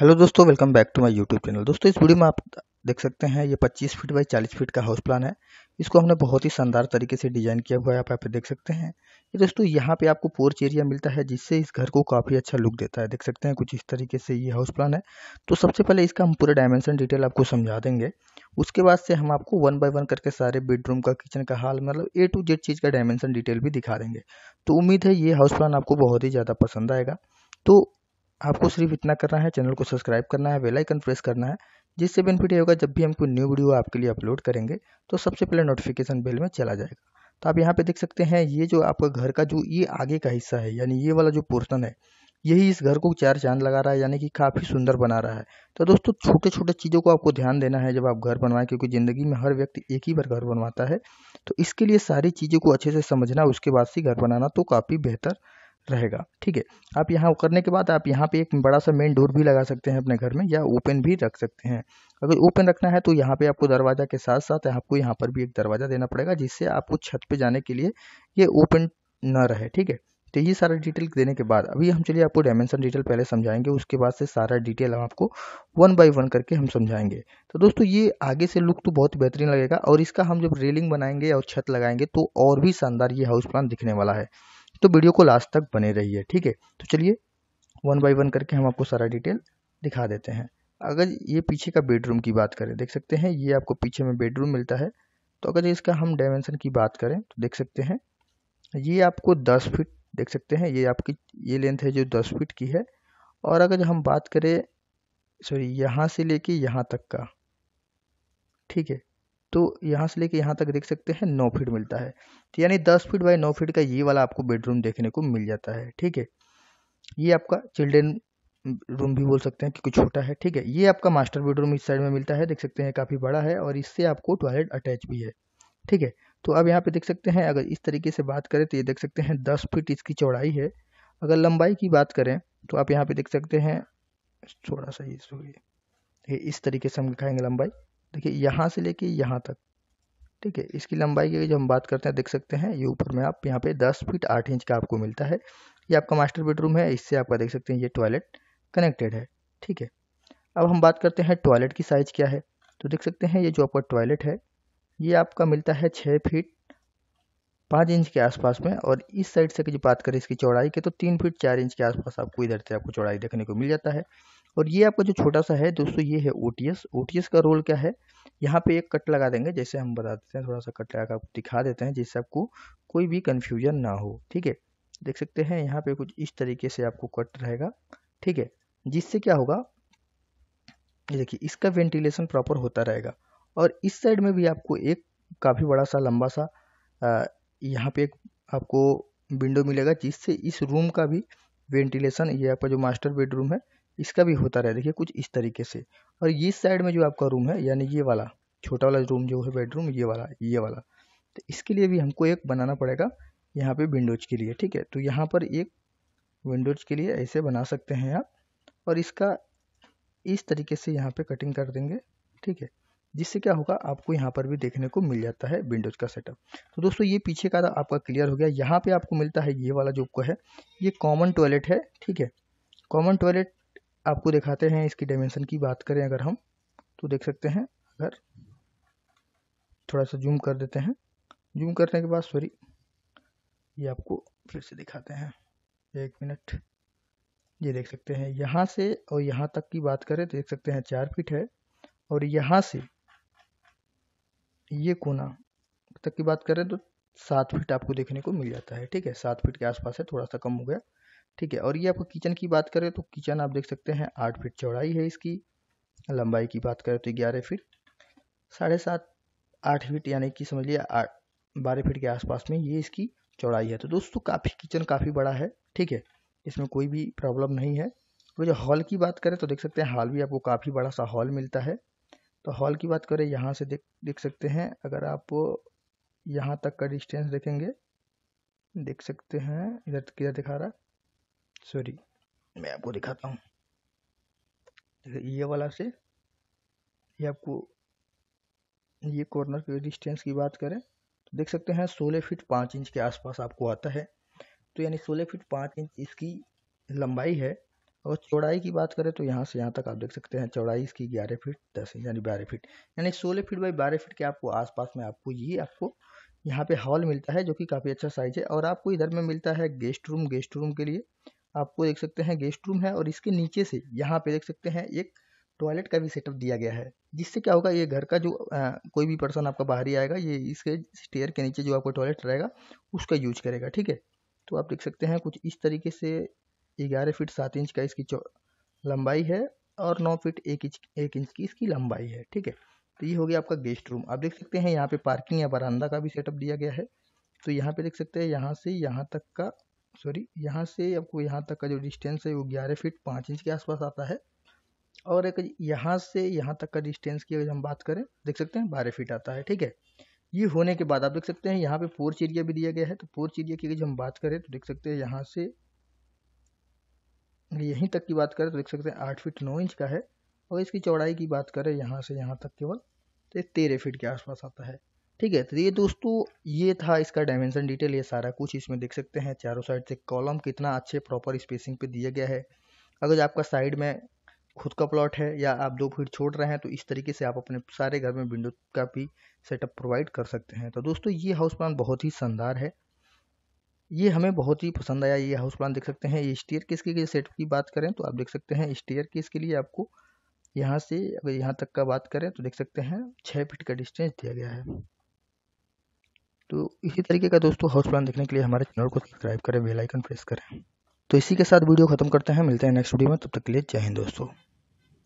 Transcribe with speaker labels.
Speaker 1: hello दोस्तों welcome back to my YouTube channel दोस्तों इस वीडियो में आप देख सकते हैं ये 25 फीट बाई 40 फीट का हाउस प्लान है इसको हमने बहुत ही शानदार तरीके से डिजाइन किया हुआ है आप यहाँ पे देख सकते हैं ये दोस्तों यहाँ पे आपको पोर्च एरिया मिलता है जिससे इस घर को काफ़ी अच्छा लुक देता है देख सकते हैं कुछ इस तरीके से ये हाउस प्लान है तो सबसे पहले इसका हम पूरा डायमेंशन डिटेल आपको समझा देंगे उसके बाद से हम आपको वन बाय वन करके सारे बेडरूम का किचन का हाल मतलब ए टू जेड चीज़ का डायमेंशन डिटेल भी दिखा देंगे तो उम्मीद है ये हाउस प्लान आपको बहुत ही ज़्यादा पसंद आएगा तो आपको सिर्फ इतना करना है चैनल को सब्सक्राइब करना है बेल आइकन प्रेस करना है जिससे बेनिफिट होगा जब भी हम कोई न्यू वीडियो आपके लिए अपलोड करेंगे तो सबसे पहले नोटिफिकेशन बेल में चला जाएगा तो आप यहाँ पे देख सकते हैं ये जो आपका घर का जो ये आगे का हिस्सा है यानी ये वाला जो पोर्शन है यही इस घर को चार चांद लगा रहा है यानी कि काफ़ी सुंदर बना रहा है तो दोस्तों छोटे छोटे चीज़ों को आपको ध्यान देना है जब आप घर बनवाएं क्योंकि ज़िंदगी में हर व्यक्ति एक ही बार घर बनवाता है तो इसके लिए सारी चीज़ों को अच्छे से समझना उसके बाद से घर बनाना तो काफ़ी बेहतर रहेगा ठीक है आप यहाँ करने के बाद आप यहाँ पे एक बड़ा सा मेन डोर भी लगा सकते हैं अपने घर में या ओपन भी रख सकते हैं अगर ओपन रखना है तो यहाँ पे आपको दरवाज़ा के साथ साथ आपको यहाँ पर भी एक दरवाज़ा देना पड़ेगा जिससे आपको छत पे जाने के लिए ये ओपन न रहे ठीक है तो ये सारा डिटेल देने के बाद अभी हम चलिए आपको डायमेंशन डिटेल पहले समझाएंगे उसके बाद से सारा डिटेल हम आपको वन बाय वन करके हम समझाएंगे तो दोस्तों ये आगे से लुक तो बहुत बेहतरीन लगेगा और इसका हम जब रेलिंग बनाएंगे और छत लगाएंगे तो और भी शानदार ये हाउस प्लान दिखने वाला है तो वीडियो को लास्ट तक बने रही है ठीक है तो चलिए वन बाई वन करके हम आपको सारा डिटेल दिखा देते हैं अगर ये पीछे का बेडरूम की बात करें देख सकते हैं ये आपको पीछे में बेडरूम मिलता है तो अगर इसका हम डायमेंसन की बात करें तो देख सकते हैं ये आपको दस फीट देख सकते हैं ये आपकी ये लेंथ है जो दस फीट की है और अगर हम बात करें सॉरी यहाँ से लेके यहाँ तक का ठीक है तो यहाँ से लेके यहाँ तक देख सकते हैं नौ फीट मिलता है तो यानी दस फीट बाई नौ फीट का ये वाला आपको बेडरूम देखने को मिल जाता है ठीक है ये आपका चिल्ड्रेन रूम भी बोल सकते हैं क्योंकि छोटा है ठीक है ये आपका मास्टर बेडरूम इस साइड में मिलता है देख सकते हैं काफ़ी बड़ा है और इससे आपको टॉयलेट अटैच भी है ठीक है तो अब यहाँ पे देख सकते हैं अगर इस तरीके से बात करें तो ये देख सकते हैं दस फीट इसकी चौड़ाई है अगर लंबाई की बात करें तो आप यहाँ पे देख सकते हैं थोड़ा सा ये इस तरीके से हम दिखाएंगे लंबाई देखिए यहाँ से लेके यहाँ तक ठीक है इसकी लंबाई की जो हम बात करते हैं देख सकते हैं ये ऊपर में आप यहाँ पे 10 फीट 8 इंच का आपको मिलता है ये आपका मास्टर बेडरूम है इससे आपका देख सकते हैं ये टॉयलेट कनेक्टेड है ठीक है अब हम बात करते हैं टॉयलेट की साइज़ क्या है तो देख सकते हैं ये जो आपका टॉयलेट है ये आपका मिलता है छः फीट पाँच इंच के आसपास में और इस साइड से की बात करें इसकी चौड़ाई की तो तीन फीट चार इंच के आसपास आपको इधर से आपको चौड़ाई देखने को मिल जाता है और ये आपका जो छोटा सा है दोस्तों ये है ओ टी का रोल क्या है यहाँ पे एक कट लगा देंगे जैसे हम बता देते हैं थोड़ा सा कट लगा आपको दिखा देते हैं जिससे आपको कोई भी कन्फ्यूजन ना हो ठीक है देख सकते हैं यहाँ पे कुछ इस तरीके से आपको कट रहेगा ठीक है जिससे क्या होगा ये देखिए इसका वेंटिलेशन प्रॉपर होता रहेगा और इस साइड में भी आपको एक काफ़ी बड़ा सा लंबा सा यहाँ पे एक आपको विंडो मिलेगा जिससे इस रूम का भी वेंटिलेशन ये आपका जो मास्टर बेडरूम है इसका भी होता रहे देखिए कुछ इस तरीके से और ये साइड में जो आपका रूम है यानी ये वाला छोटा वाला रूम जो है बेडरूम ये वाला ये वाला तो इसके लिए भी हमको एक बनाना पड़ेगा यहाँ पे विंडोज के लिए ठीक है तो यहाँ पर एक विंडोज के लिए ऐसे बना सकते हैं आप और इसका इस तरीके से यहाँ पे कटिंग कर देंगे ठीक है जिससे क्या होगा आपको यहाँ पर भी देखने को मिल जाता है विंडोज का सेटअप तो दोस्तों ये पीछे का आपका क्लियर हो गया यहाँ पर आपको मिलता है ये वाला जो है ये कॉमन टॉयलेट है ठीक है कॉमन टॉयलेट आपको दिखाते हैं इसकी डायमेंशन की बात करें अगर हम तो देख सकते हैं अगर थोड़ा सा जूम कर देते हैं जूम करने के बाद सॉरी ये आपको फिर से दिखाते हैं एक मिनट ये देख सकते हैं यहाँ से और यहाँ तक की बात करें तो देख सकते हैं चार फीट है और यहाँ से ये कोना तक की बात करें तो सात फीट आपको देखने को मिल जाता है ठीक है सात फीट के आसपास है थोड़ा सा कम हो गया ठीक है और ये आपको किचन की बात करें तो किचन आप देख सकते हैं आठ फीट चौड़ाई है इसकी लंबाई की बात करें तो ग्यारह फीट साढ़े सात आठ फीट यानी कि समझ लिया आठ बारह फीट के आसपास में ये इसकी चौड़ाई है तो दोस्तों काफ़ी किचन काफ़ी बड़ा है ठीक है इसमें कोई भी प्रॉब्लम नहीं है और जो हॉल की बात करें तो देख सकते हैं हॉल भी आपको काफ़ी बड़ा सा हॉल मिलता है तो हॉल की बात करें यहाँ से देख देख सकते हैं अगर आप यहाँ तक का डिस्टेंस देखेंगे देख सकते हैं इधर किधर दिखा रहा सॉरी मैं आपको दिखाता हूँ ये वाला से ये आपको ये कॉर्नर के डिस्टेंस की बात करें तो देख सकते हैं सोलह फीट पाँच इंच के आसपास आपको आता है तो यानी सोलह फीट पाँच इंच इसकी लंबाई है और चौड़ाई की बात करें तो यहाँ से यहाँ तक आप देख सकते हैं चौड़ाई इसकी ग्यारह फीट दस इंच यानी बारह फीट यानी सोलह फीट बाई बारह फीट के आपको आसपास में आपको ये आपको यहाँ पे हॉल मिलता है जो कि काफ़ी अच्छा साइज है और आपको इधर में मिलता है गेस्ट रूम गेस्ट रूम के लिए आपको देख सकते हैं गेस्ट रूम है और इसके नीचे से यहाँ पे देख सकते हैं एक टॉयलेट का भी सेटअप दिया गया है जिससे क्या होगा ये घर का जो आ, कोई भी पर्सन आपका बाहर ही आएगा ये इसके स्टेयर के नीचे जो आपका टॉयलेट रहेगा उसका यूज करेगा ठीक है तो आप देख सकते हैं कुछ इस तरीके से ग्यारह फीट सात इंच का इसकी लंबाई है और नौ फीट एक इंच एक इंच की इसकी लंबाई है ठीक है तो ये हो गया आपका गेस्ट रूम आप देख सकते हैं यहाँ पे पार्किंग या बरामदा का भी सेटअप दिया गया है तो यहाँ पे देख सकते हैं यहाँ से यहाँ तक का सॉरी यहाँ से आपको यहाँ तक का जो डिस्टेंस है वो ग्यारह फीट पाँच इंच के आसपास आता है और एक यहाँ से यहाँ तक का डिस्टेंस की अगर हम बात करें देख सकते हैं बारह फीट आता है ठीक है ये होने के बाद आप देख सकते हैं यहाँ पे पोर चिड़िया भी दिया गया है तो पोर चिड़िया की अगर हम बात करें तो देख सकते हैं यहाँ से यहीं तक की बात करें तो देख सकते हैं आठ फीट नौ इंच का है और इसकी चौड़ाई की बात करें यहाँ से यहाँ तक केवल तो तेरह फीट के आसपास आता है ठीक है तो ये दोस्तों ये था इसका डायमेंशन डिटेल ये सारा कुछ इसमें देख सकते हैं चारों साइड से कॉलम कितना अच्छे प्रॉपर स्पेसिंग पे दिया गया है अगर आपका साइड में खुद का प्लॉट है या आप दो फीट छोड़ रहे हैं तो इस तरीके से आप अपने सारे घर में विंडो का भी सेटअप प्रोवाइड कर सकते हैं तो दोस्तों ये हाउस प्लान बहुत ही शानदार है ये हमें बहुत ही पसंद आया ये हाउस प्लान देख सकते हैं ये स्टेयर केस के सेटअप की बात करें तो आप देख सकते हैं स्टेयर केस के लिए आपको यहाँ से अगर यहाँ तक का बात करें तो देख सकते हैं छः फीट का डिस्टेंस दिया गया है तो इसी तरीके का दोस्तों हाउस प्लान देखने के लिए हमारे चैनल को सब्सक्राइब करें बेल आइकन प्रेस करें तो इसी के साथ वीडियो खत्म करते हैं मिलते हैं नेक्स्ट वीडियो में तब तक के लिए जय हिंद दोस्तों